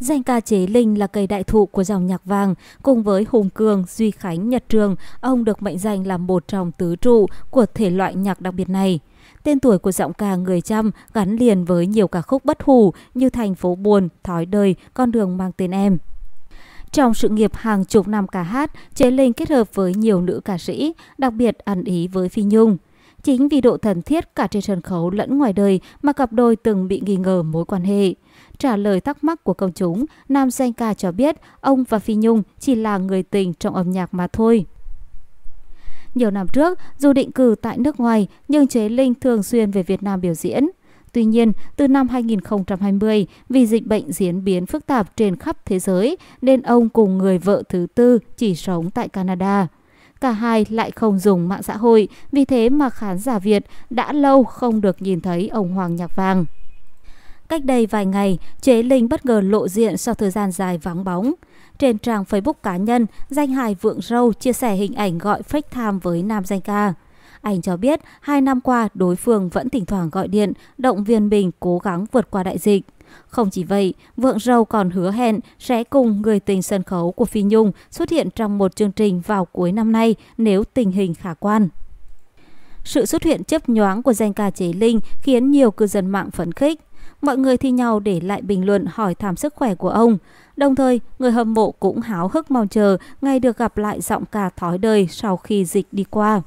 Danh ca Chế Linh là cây đại thụ của dòng nhạc vàng, cùng với Hùng Cường, Duy Khánh, Nhật Trường, ông được mệnh danh là một trong tứ trụ của thể loại nhạc đặc biệt này. Tên tuổi của giọng ca người Chăm gắn liền với nhiều ca khúc bất hủ như Thành phố buồn, Thói đời, Con đường mang tên em. Trong sự nghiệp hàng chục năm ca hát, Chế Linh kết hợp với nhiều nữ ca sĩ, đặc biệt ăn ý với Phi Nhung. Chính vì độ thần thiết cả trên sân khấu lẫn ngoài đời mà cặp đôi từng bị nghi ngờ mối quan hệ. Trả lời thắc mắc của công chúng, nam danh ca cho biết ông và Phi Nhung chỉ là người tình trong âm nhạc mà thôi. Nhiều năm trước, dù định cư tại nước ngoài, nhưng Chế Linh thường xuyên về Việt Nam biểu diễn. Tuy nhiên, từ năm 2020, vì dịch bệnh diễn biến phức tạp trên khắp thế giới, nên ông cùng người vợ thứ tư chỉ sống tại Canada cả hai lại không dùng mạng xã hội, vì thế mà khán giả Việt đã lâu không được nhìn thấy ông Hoàng Nhạc Vàng. Cách đây vài ngày, Chế Linh bất ngờ lộ diện sau thời gian dài vắng bóng. Trên trang Facebook cá nhân, danh hài Vượng Râu chia sẻ hình ảnh gọi fake time với nam danh ca. Anh cho biết hai năm qua đối phương vẫn thỉnh thoảng gọi điện, động viên mình cố gắng vượt qua đại dịch. Không chỉ vậy, Vượng Râu còn hứa hẹn sẽ cùng người tình sân khấu của Phi Nhung xuất hiện trong một chương trình vào cuối năm nay nếu tình hình khả quan. Sự xuất hiện chấp nhoáng của danh ca Chế Linh khiến nhiều cư dân mạng phấn khích. Mọi người thi nhau để lại bình luận hỏi thăm sức khỏe của ông. Đồng thời, người hâm mộ cũng háo hức mong chờ ngày được gặp lại giọng ca thói đời sau khi dịch đi qua.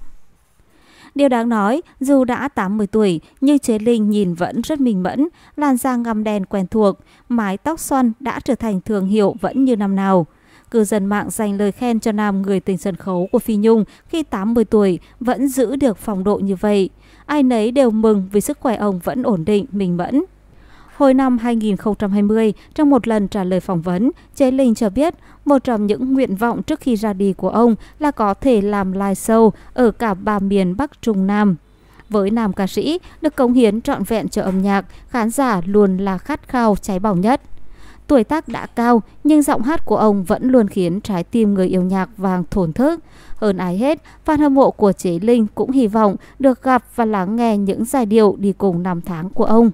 Điều đáng nói, dù đã 80 tuổi, nhưng Chế Linh nhìn vẫn rất minh mẫn, làn da ngăm đen quen thuộc, mái tóc xoăn đã trở thành thương hiệu vẫn như năm nào. Cư dân mạng dành lời khen cho nam người tình sân khấu của Phi Nhung khi 80 tuổi vẫn giữ được phong độ như vậy. Ai nấy đều mừng vì sức khỏe ông vẫn ổn định, minh mẫn. Hồi năm 2020, trong một lần trả lời phỏng vấn, Chế Linh cho biết một trong những nguyện vọng trước khi ra đi của ông là có thể làm live show ở cả ba miền Bắc Trung Nam. Với nam ca sĩ, được cống hiến trọn vẹn cho âm nhạc, khán giả luôn là khát khao cháy bỏng nhất. Tuổi tác đã cao, nhưng giọng hát của ông vẫn luôn khiến trái tim người yêu nhạc vàng thổn thức. Hơn ai hết, fan hâm mộ của Chế Linh cũng hy vọng được gặp và lắng nghe những giai điệu đi cùng năm tháng của ông.